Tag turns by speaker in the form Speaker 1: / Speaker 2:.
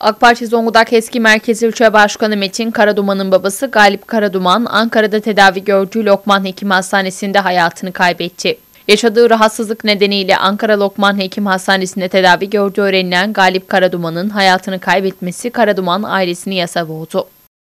Speaker 1: AK Parti Zonguldak eski merkezi ilçe başkanı Metin Karaduman'ın babası Galip Karaduman, Ankara'da tedavi gördüğü Lokman Hekim Hastanesi'nde hayatını kaybetti. Yaşadığı rahatsızlık nedeniyle Ankara Lokman Hekim Hastanesi'nde tedavi gördüğü öğrenilen Galip Karaduman'ın hayatını kaybetmesi Karaduman ailesini yasa boğdu.